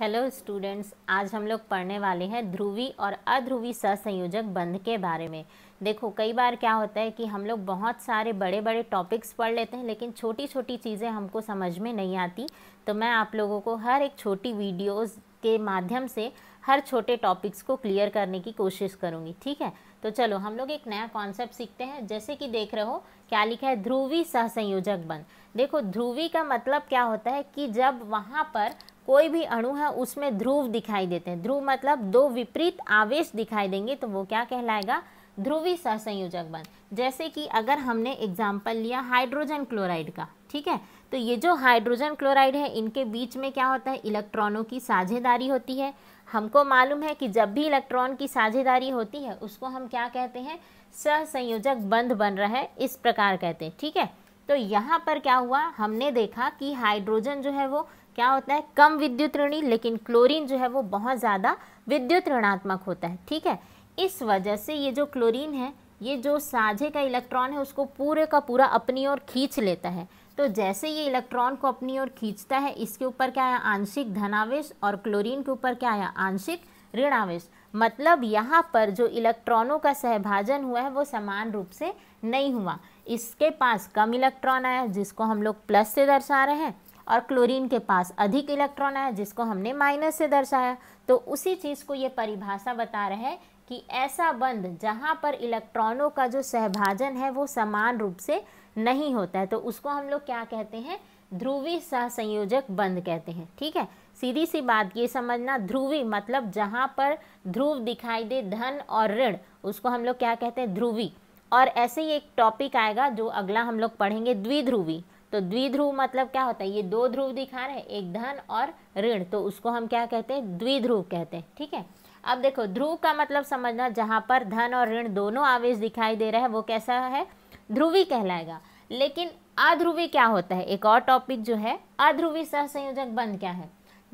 hello students आज हम लोग पढ़ने वाले हैं ध्रुवी और अध्रुवी सहसंयोजक बंध के बारे में देखो कई बार क्या होता है कि हम लोग बहुत सारे बड़े बड़े टॉपिक्स पढ़ लेते हैं लेकिन छोटी छोटी चीज़ें हमको समझ में नहीं आती तो मैं आप लोगों को हर एक छोटी वीडियोस के माध्यम से हर छोटे टॉपिक्स को क्लियर करने की कोशिश करूँगी ठीक है तो चलो हम लोग एक नया कॉन्सेप्ट सीखते हैं जैसे कि देख रहे हो क्या लिखा है ध्रुवी सहसंयोजक बंध देखो ध्रुवी का मतलब क्या होता है कि जब वहाँ पर कोई भी अणु है उसमें ध्रुव दिखाई देते हैं ध्रुव मतलब दो विपरीत आवेश दिखाई देंगे तो वो क्या कहलाएगा ध्रुवी सहसंयोजक बंध जैसे कि अगर हमने एग्जाम्पल लिया हाइड्रोजन क्लोराइड का ठीक है तो ये जो हाइड्रोजन क्लोराइड है इनके बीच में क्या होता है इलेक्ट्रॉनों की साझेदारी होती है हमको मालूम है कि जब भी इलेक्ट्रॉन की साझेदारी होती है उसको हम क्या कहते हैं सहसंयोजक बंध बन रहा है इस प्रकार कहते हैं ठीक है तो यहाँ पर क्या हुआ हमने देखा कि हाइड्रोजन जो है वो क्या होता है कम विद्युत ऋणी लेकिन क्लोरीन जो है वो बहुत ज़्यादा विद्युत ऋणात्मक होता है ठीक है इस वजह से ये जो क्लोरीन है ये जो साझे का इलेक्ट्रॉन है उसको पूरे का पूरा अपनी ओर खींच लेता है तो जैसे ये इलेक्ट्रॉन को अपनी ओर खींचता है इसके ऊपर क्या आया आंशिक धनावेश और क्लोरीन के ऊपर क्या आया आंशिक ऋणावेश मतलब यहाँ पर जो इलेक्ट्रॉनों का सहभाजन हुआ है वो समान रूप से नहीं हुआ इसके पास कम इलेक्ट्रॉन आया जिसको हम लोग प्लस से दर्शा रहे हैं और क्लोरीन के पास अधिक इलेक्ट्रॉन आया जिसको हमने माइनस से दर्शाया तो उसी चीज़ को ये परिभाषा बता रहे हैं कि ऐसा बंद जहाँ पर इलेक्ट्रॉनों का जो सहभाजन है वो समान रूप से नहीं होता है तो उसको हम लोग क्या कहते हैं ध्रुवी सहसंयोजक बंद कहते हैं ठीक है सीधी सी बात ये समझना ध्रुवी मतलब जहाँ पर ध्रुव दिखाई दे धन और ऋण उसको हम लोग क्या कहते हैं ध्रुवी और ऐसे ही एक टॉपिक आएगा जो अगला हम लोग पढ़ेंगे द्विध्रुवी तो द्विध्रुव मतलब क्या होता है ये दो ध्रुव दिखा रहे हैं एक धन और ऋण तो उसको हम क्या कहते हैं द्विध्रुव कहते हैं ठीक है अब देखो ध्रुव का मतलब समझना जहाँ पर धन और ऋण दोनों आवेश दिखाई दे रहा है वो कैसा है ध्रुवी कहलाएगा लेकिन अध्रुवी क्या होता है एक और टॉपिक जो है अध्रुवी सहसंयोजक बंद क्या है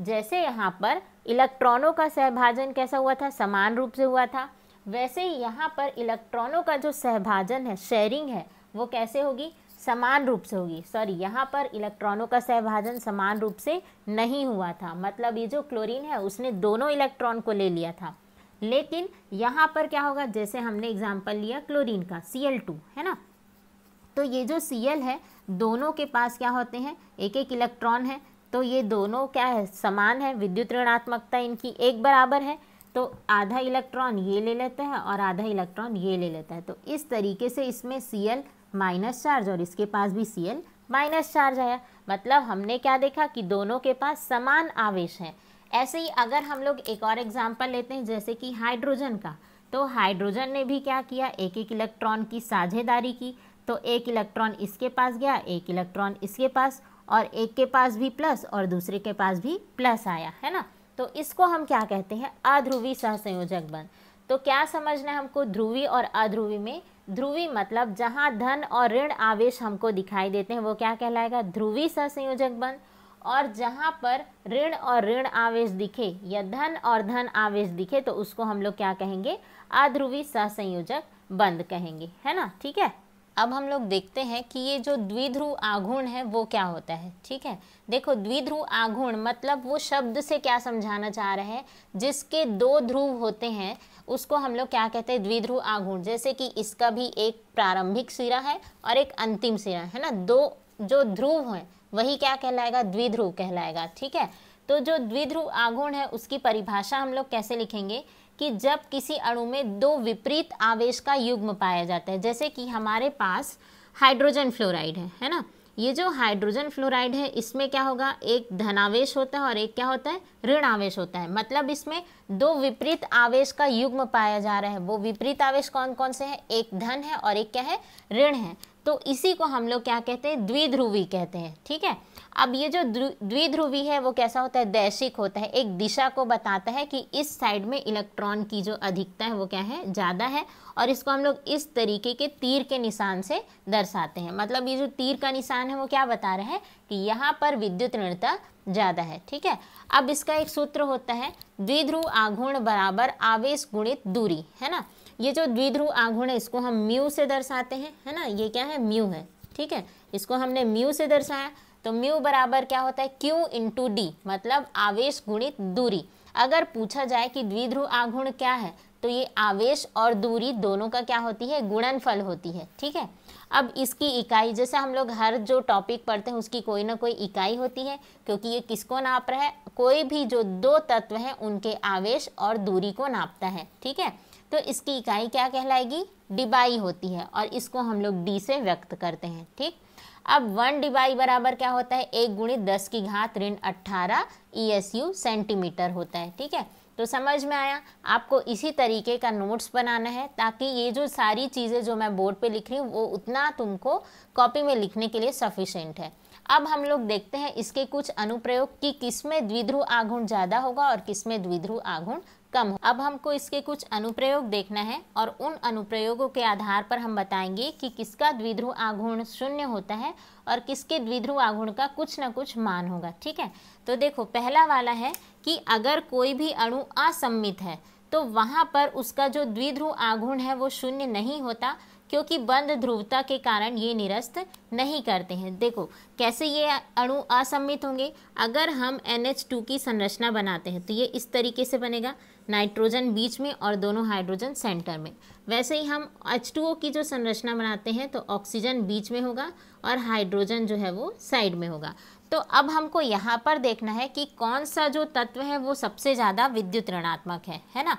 जैसे यहाँ पर इलेक्ट्रॉनों का सहभाजन कैसा हुआ था समान रूप से हुआ था वैसे ही यहाँ पर इलेक्ट्रॉनों का जो सहभाजन है शेयरिंग है वो कैसे होगी समान रूप से होगी सॉरी यहाँ पर इलेक्ट्रॉनों का सहभाजन समान रूप से नहीं हुआ था मतलब ये जो क्लोरीन है उसने दोनों इलेक्ट्रॉन को ले लिया था लेकिन यहाँ पर क्या होगा जैसे हमने एग्जाम्पल लिया क्लोरीन का सी है ना तो ये जो सी है दोनों के पास क्या होते हैं एक एक इलेक्ट्रॉन है तो ये दोनों क्या है समान है विद्युत ऋणात्मकता इनकी एक बराबर है तो आधा इलेक्ट्रॉन ये ले लेता है और आधा इलेक्ट्रॉन ये ले लेता है तो इस तरीके से इसमें सी एल माइनस चार्ज और इसके पास भी सी एल माइनस चार्ज आया मतलब हमने क्या देखा कि दोनों के पास समान आवेश है ऐसे ही अगर हम लोग एक और एग्जाम्पल लेते हैं जैसे कि हाइड्रोजन का तो हाइड्रोजन ने भी क्या किया एक एक इलेक्ट्रॉन की साझेदारी की तो एक इलेक्ट्रॉन इसके पास गया एक इलेक्ट्रॉन इसके पास और एक के पास भी प्लस और दूसरे के पास भी प्लस आया है ना तो इसको हम क्या कहते हैं अध्रुवी सहसंयोजक बंध तो क्या समझना है हमको ध्रुवी और अध्रुवी में ध्रुवी मतलब जहाँ धन और ऋण आवेश हमको दिखाई देते हैं वो क्या कहलाएगा ध्रुवी सहसंयोजक बंध और जहाँ पर ऋण और ऋण आवेश दिखे या धन और धन आवेश दिखे तो उसको हम लोग क्या कहेंगे अध्रुवी सहसंयोजक बंद कहेंगे है ना ठीक है अब हम लोग देखते हैं कि ये जो द्विध्रुव आघूर्ण है वो क्या होता है ठीक है देखो द्विध्रुव आघूर्ण मतलब वो शब्द से क्या समझाना चाह रहे हैं जिसके दो ध्रुव होते हैं उसको हम लोग क्या कहते हैं द्विध्रुव आघूर्ण जैसे कि इसका भी एक प्रारंभिक सिरा है और एक अंतिम सिरा है ना दो जो ध्रुव है वही क्या कहलाएगा द्विध्रुव कहलाएगा ठीक है तो जो द्विध्रुव आघूर्ण है उसकी परिभाषा हम लोग कैसे लिखेंगे कि जब किसी अणु में दो विपरीत आवेश का युग्म पाया जाता है जैसे कि हमारे पास हाइड्रोजन फ्लोराइड है है ना ये जो हाइड्रोजन फ्लोराइड है इसमें क्या होगा एक धनावेश होता है और एक क्या होता है ऋण आवेश होता है मतलब इसमें दो विपरीत आवेश का युग्म पाया जा रहा है वो विपरीत आवेश कौन कौन से हैं एक धन है और एक क्या है ऋण है तो इसी को हम लोग क्या कहते हैं द्विध्रुवी कहते हैं ठीक है अब ये जो द्विध्रुवी है वो कैसा होता है दैशिक होता है एक दिशा को बताता है कि इस साइड में इलेक्ट्रॉन की जो अधिकता है वो क्या है ज़्यादा है और इसको हम लोग इस तरीके के तीर के निशान से दर्शाते हैं मतलब ये जो तीर का निशान है वो क्या बता रहा है कि यहाँ पर विद्युत ऋणता ज़्यादा है ठीक है अब इसका एक सूत्र होता है द्विध्रुव आघूर्ण बराबर आवेश गुणित दूरी है ना ये जो द्विध्रुव आघूर्ण है इसको हम म्यू से दर्शाते हैं है ना ये क्या है म्यू है ठीक है इसको हमने म्यू से दर्शाया तो म्यू बराबर क्या होता है क्यू इंटू डी मतलब आवेश गुणित दूरी अगर पूछा जाए कि द्विध्रुव आघूर्ण क्या है तो ये आवेश और दूरी दोनों का क्या होती है गुणनफल होती है ठीक है अब इसकी इकाई जैसे हम लोग हर जो टॉपिक पढ़ते हैं उसकी कोई ना कोई इकाई होती है क्योंकि ये किसको नाप रहा है कोई भी जो दो तत्व हैं उनके आवेश और दूरी को नापता है ठीक है तो इसकी इकाई क्या कहलाएगी डिबाई होती है और इसको हम लोग डी से व्यक्त करते हैं ठीक अब वन डिबाई बराबर क्या होता है एक गुणित दस की घात ऋण अट्ठारह ई एस यू सेंटीमीटर होता है ठीक है तो समझ में आया आपको इसी तरीके का नोट्स बनाना है ताकि ये जो सारी चीज़ें जो मैं बोर्ड पे लिख रही हूँ वो उतना तुमको कॉपी में लिखने के लिए सफिशेंट है अब हम लोग देखते हैं इसके कुछ अनुप्रयोग कि किस में द्विध्रुव आघूर्ण ज़्यादा होगा और किस में द्विध्रुव आघूर्ण कम हो अब हमको इसके कुछ अनुप्रयोग देखना है और उन अनुप्रयोगों के आधार पर हम बताएंगे कि किसका द्विध्रुव आघूर्ण शून्य होता है और किसके द्विध्रुव आघूर्ण का कुछ ना कुछ मान होगा ठीक है तो देखो पहला वाला है कि अगर कोई भी अणु असम्मित है तो वहाँ पर उसका जो द्विध्रुव आघूर्ण है वो शून्य नहीं होता क्योंकि बंद ध्रुवता के कारण ये निरस्त नहीं करते हैं देखो कैसे ये अणु असम्मित होंगे अगर हम एन एच टू की संरचना बनाते हैं तो ये इस तरीके से बनेगा नाइट्रोजन बीच में और दोनों हाइड्रोजन सेंटर में वैसे ही हम एच की जो संरचना बनाते हैं तो ऑक्सीजन बीच में होगा और हाइड्रोजन जो है वो साइड में होगा तो अब हमको यहाँ पर देखना है कि कौन सा जो तत्व है वो सबसे ज़्यादा विद्युत ऋणात्मक है है ना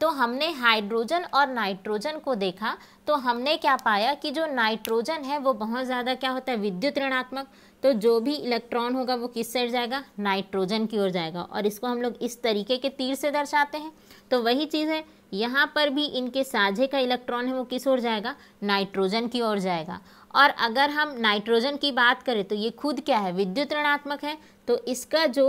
तो हमने हाइड्रोजन और नाइट्रोजन को देखा तो हमने क्या पाया कि जो नाइट्रोजन है वो बहुत ज़्यादा क्या होता है विद्युत ऋणात्मक तो जो भी इलेक्ट्रॉन होगा वो किस साइड जाएगा नाइट्रोजन की ओर जाएगा और इसको हम लोग इस तरीके के तीर से दर्शाते हैं तो वही चीज़ है यहाँ पर भी इनके साझे का इलेक्ट्रॉन है वो किस ओर जाएगा नाइट्रोजन की ओर जाएगा और अगर हम नाइट्रोजन की बात करें तो ये खुद क्या है विद्युत ऋणात्मक है तो इसका जो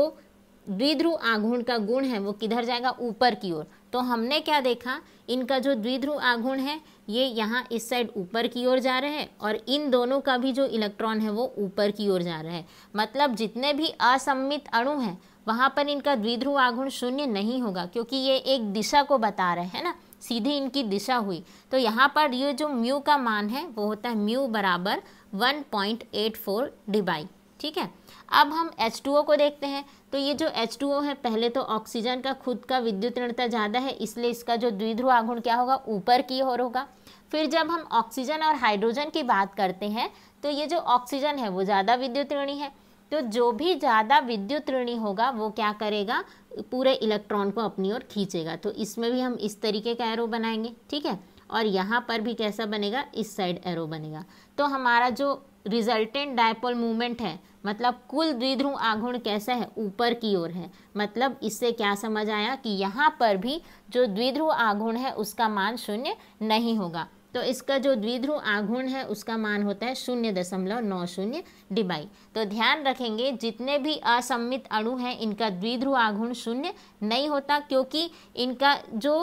द्विध्रुव आघूर्ण का गुण है वो किधर जाएगा ऊपर की ओर तो हमने क्या देखा इनका जो द्विध्रुव आघूर्ण है ये यहाँ इस साइड ऊपर की ओर जा रहे हैं और इन दोनों का भी जो इलेक्ट्रॉन है वो ऊपर की ओर जा रहा है मतलब जितने भी असम्मित अणु हैं वहाँ पर इनका द्विध्रुव आघूर्ण शून्य नहीं होगा क्योंकि ये एक दिशा को बता रहे हैं ना सीधे इनकी दिशा हुई तो यहाँ पर ये जो म्यू का मान है वो होता है म्यू बराबर फोर डिबाई ठीक है अब हम H2O को देखते हैं तो ये जो H2O है पहले तो ऑक्सीजन का खुद का विद्युत ऋणता ज़्यादा है इसलिए इसका जो द्विध्रुव आघूर्ण क्या होगा ऊपर की ओर होगा फिर जब हम ऑक्सीजन और हाइड्रोजन की बात करते हैं तो ये जो ऑक्सीजन है वो ज़्यादा विद्युत ऋणी है तो जो भी ज़्यादा विद्युत ऋणी होगा वो क्या करेगा पूरे इलेक्ट्रॉन को अपनी ओर खींचेगा तो इसमें भी हम इस तरीके का एरो बनाएंगे ठीक है और यहाँ पर भी कैसा बनेगा इस साइड एरो बनेगा तो हमारा जो रिजल्टेंट डायपोल मूवमेंट है मतलब कुल द्विध्रुव आघूर्ण कैसा है ऊपर की ओर है मतलब इससे क्या समझ आया कि यहाँ पर भी जो द्विध्रुव आघूर्ण है उसका मान शून्य नहीं होगा तो इसका जो द्विध्रुव आघूर्ण है उसका मान होता है शून्य दशमलव नौ शून्य डिबाई तो ध्यान रखेंगे जितने भी असम्मित अणु हैं इनका द्विध्रुव आघूर्ण शून्य नहीं होता क्योंकि इनका जो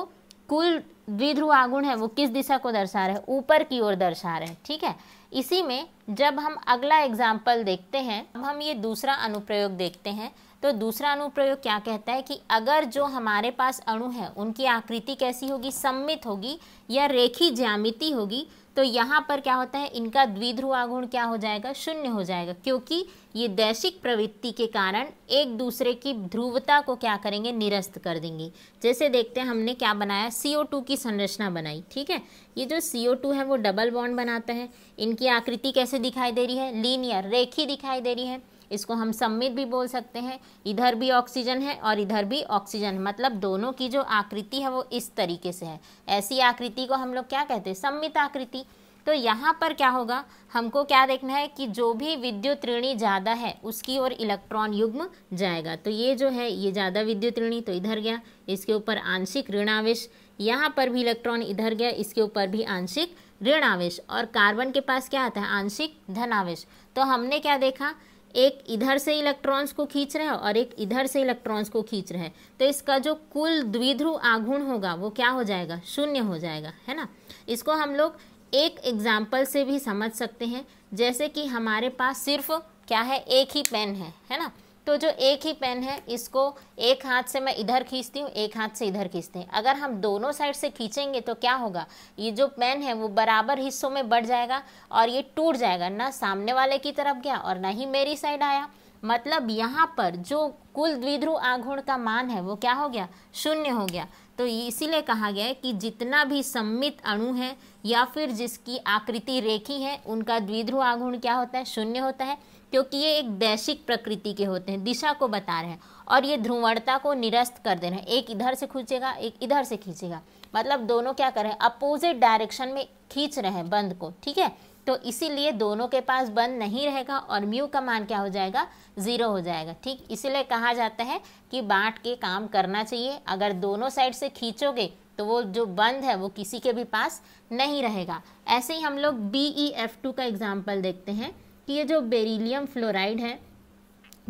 कुल द्विध्रुव आगुण है वो किस दिशा को दर्शा रहा है ऊपर की ओर दर्शा रहा है ठीक है इसी में जब हम अगला एग्जाम्पल देखते हैं अब हम ये दूसरा अनुप्रयोग देखते हैं तो दूसरा अनुप्रयोग क्या कहता है कि अगर जो हमारे पास अणु है उनकी आकृति कैसी होगी सम्मित होगी या रेखी ज्यामिति होगी तो यहाँ पर क्या होता है इनका द्विध्रुव आगुण क्या हो जाएगा शून्य हो जाएगा क्योंकि ये दैशिक प्रवृत्ति के कारण एक दूसरे की ध्रुवता को क्या करेंगे निरस्त कर देंगे जैसे देखते हैं हमने क्या बनाया CO2 की संरचना बनाई ठीक है ये जो CO2 है वो डबल बॉन्ड बनाता है इनकी आकृति कैसे दिखाई दे रही है लीनियर रेखी दिखाई दे रही है इसको हम सम्मित भी बोल सकते हैं इधर भी ऑक्सीजन है और इधर भी ऑक्सीजन है मतलब दोनों की जो आकृति है वो इस तरीके से है ऐसी आकृति को हम लोग क्या कहते हैं सम्मित आकृति तो यहाँ पर क्या होगा हमको क्या देखना है कि जो भी विद्युत ऋणी ज़्यादा है उसकी ओर इलेक्ट्रॉन युग्म जाएगा तो ये जो है ये ज़्यादा विद्युत ऋणी तो इधर गया इसके ऊपर आंशिक ऋणावेश यहाँ पर भी इलेक्ट्रॉन इधर गया इसके ऊपर भी आंशिक ऋणावेश और कार्बन के पास क्या आता है आंशिक धनावेश तो हमने क्या देखा एक इधर से इलेक्ट्रॉन्स को खींच रहे हैं और एक इधर से इलेक्ट्रॉन्स को खींच रहे हैं तो इसका जो कुल द्विध्रुव आघूर्ण होगा वो क्या हो जाएगा शून्य हो जाएगा है ना इसको हम लोग एक एग्जाम्पल से भी समझ सकते हैं जैसे कि हमारे पास सिर्फ क्या है एक ही पेन है है ना तो जो एक ही पेन है इसको एक हाथ से मैं इधर खींचती हूँ एक हाथ से इधर खींचते हैं अगर हम दोनों साइड से खींचेंगे तो क्या होगा ये जो पेन है वो बराबर हिस्सों में बढ़ जाएगा और ये टूट जाएगा ना सामने वाले की तरफ गया और ना ही मेरी साइड आया मतलब यहाँ पर जो कुल द्विध्रुव आघूर्ण का मान है वो क्या हो गया शून्य हो गया तो इसीलिए कहा गया है कि जितना भी सम्मित अणु है या फिर जिसकी आकृति रेखी है उनका द्विध्रुव आघूर्ण क्या होता है शून्य होता है क्योंकि ये एक वैश्विक प्रकृति के होते हैं दिशा को बता रहे हैं और ये ध्रुवणता को निरस्त कर दे रहे हैं एक इधर से खींचेगा एक इधर से खींचेगा मतलब दोनों क्या करें अपोजिट डायरेक्शन में खींच रहे हैं बंद को ठीक है तो इसीलिए दोनों के पास बंद नहीं रहेगा और म्यू का मान क्या हो जाएगा ज़ीरो हो जाएगा ठीक इसीलिए कहा जाता है कि बांट के काम करना चाहिए अगर दोनों साइड से खींचोगे तो वो जो बंद है वो किसी के भी पास नहीं रहेगा ऐसे ही हम लोग बी ई एफ टू का एग्जाम्पल देखते हैं कि ये जो बेरिलियम फ्लोराइड है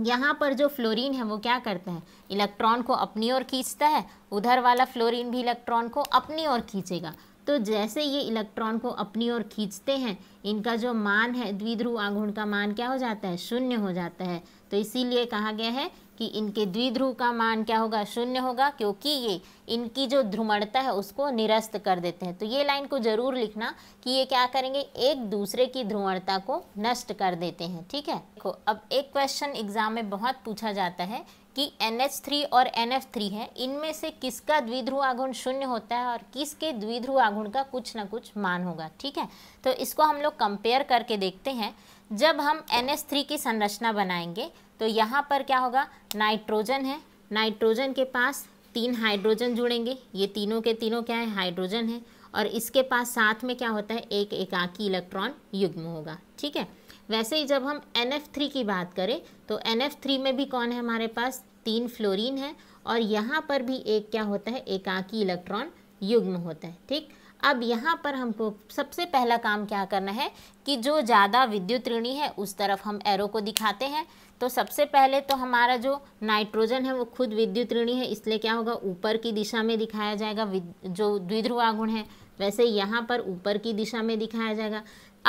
यहाँ पर जो फ्लोरीन है वो क्या करता है इलेक्ट्रॉन को अपनी ओर खींचता है उधर वाला फ्लोरीन भी इलेक्ट्रॉन को अपनी ओर खींचेगा तो जैसे ये इलेक्ट्रॉन को अपनी ओर खींचते हैं इनका जो मान है द्विध्रुव आघूर्ण का मान क्या हो जाता है शून्य हो जाता है तो इसीलिए कहा गया है कि इनके द्विध्रुव का मान क्या होगा शून्य होगा क्योंकि ये इनकी जो ध्रुमणता है उसको निरस्त कर देते हैं तो ये लाइन को जरूर लिखना कि ये क्या करेंगे एक दूसरे की ध्रुवणता को नष्ट कर देते हैं ठीक है देखो अब एक क्वेश्चन एग्जाम में बहुत पूछा जाता है कि NH3 और NF3 है इनमें से किसका द्विध्रुव आघूर्ण शून्य होता है और किसके द्विध्रुव आघूर्ण का कुछ ना कुछ मान होगा ठीक है तो इसको हम लोग कंपेयर करके देखते हैं जब हम थ्री की संरचना बनाएंगे तो यहाँ पर क्या होगा नाइट्रोजन है नाइट्रोजन के पास तीन हाइड्रोजन जुड़ेंगे ये तीनों के तीनों क्या है हाइड्रोजन है और इसके पास साथ में क्या होता है एक एकाकी इलेक्ट्रॉन युग्म होगा ठीक है वैसे ही जब हम एन की बात करें तो एन में भी कौन है हमारे पास तीन फ्लोरीन है और यहाँ पर भी एक क्या होता है एकाकी इलेक्ट्रॉन युग्म होता है ठीक अब यहाँ पर हमको सबसे पहला काम क्या करना है कि जो ज़्यादा विद्युत ऋणी है उस तरफ हम एरो को दिखाते हैं तो सबसे पहले तो हमारा जो नाइट्रोजन है वो खुद विद्युत ऋणी है इसलिए क्या होगा ऊपर की दिशा में दिखाया जाएगा जो द्विध्रुव आगुण है वैसे यहाँ पर ऊपर की दिशा में दिखाया जाएगा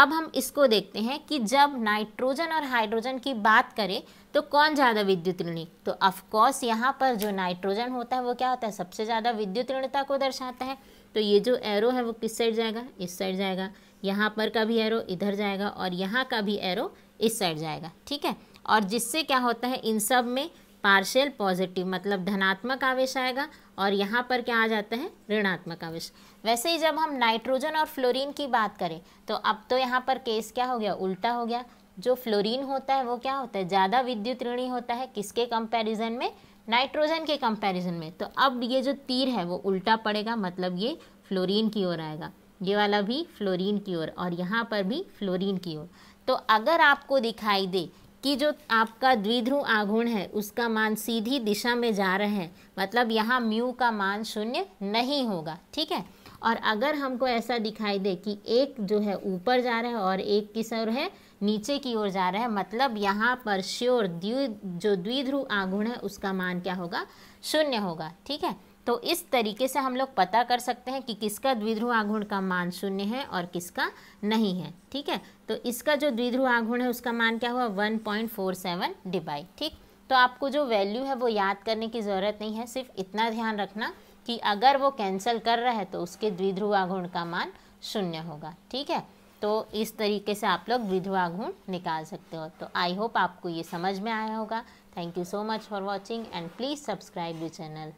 अब हम इसको देखते हैं कि जब नाइट्रोजन और हाइड्रोजन की बात करें तो कौन ज़्यादा विद्युत ऋणी तो अफकोर्स यहाँ पर जो नाइट्रोजन होता है वो क्या होता है सबसे ज़्यादा विद्युत ऋणता को दर्शाता है तो ये जो एरो है वो किस साइड जाएगा इस साइड जाएगा यहाँ पर का भी एरो इधर जाएगा और यहाँ का भी एरो इस साइड जाएगा ठीक है और जिससे क्या होता है इन सब में पार्शियल पॉजिटिव मतलब धनात्मक आवेश आएगा और यहाँ पर क्या आ जाता है ऋणात्मक आवेश वैसे ही जब हम नाइट्रोजन और फ्लोरीन की बात करें तो अब तो यहाँ पर केस क्या हो गया उल्टा हो गया जो फ्लोरीन होता है वो क्या होता है ज़्यादा विद्युत ऋणी होता है किसके कंपैरिजन में नाइट्रोजन के कंपैरिजन में तो अब ये जो तीर है वो उल्टा पड़ेगा मतलब ये फ्लोरीन की ओर आएगा ये वाला भी फ्लोरीन की ओर और, और यहाँ पर भी फ्लोरीन की ओर तो अगर आपको दिखाई दे कि जो आपका द्विध्रुव आघूर्ण है उसका मान सीधी दिशा में जा रहे हैं मतलब यहाँ म्यू का मान शून्य नहीं होगा ठीक है और अगर हमको ऐसा दिखाई दे कि एक जो है ऊपर जा रहा है और एक किस ओर है नीचे की ओर जा रहा है मतलब यहाँ पर श्योर द्वि जो द्विध्रुव आघूर्ण है उसका मान क्या होगा शून्य होगा ठीक है तो इस तरीके से हम लोग पता कर सकते हैं कि किसका द्विध्रुव आघूर्ण का मान शून्य है और किसका नहीं है ठीक है तो इसका जो द्विध्रुव आघूर्ण है उसका मान क्या हुआ 1.47 पॉइंट फोर सेवन डिबाई ठीक तो आपको जो वैल्यू है वो याद करने की ज़रूरत नहीं है सिर्फ इतना ध्यान रखना कि अगर वो कैंसिल कर रहा है तो उसके द्विध्रुव आघूर्ण का मान शून्य होगा ठीक है तो इस तरीके से आप लोग द्विध्रुव आघूर्ण निकाल सकते हो तो आई होप आपको ये समझ में आया होगा thank you so much for watching and please subscribe the channel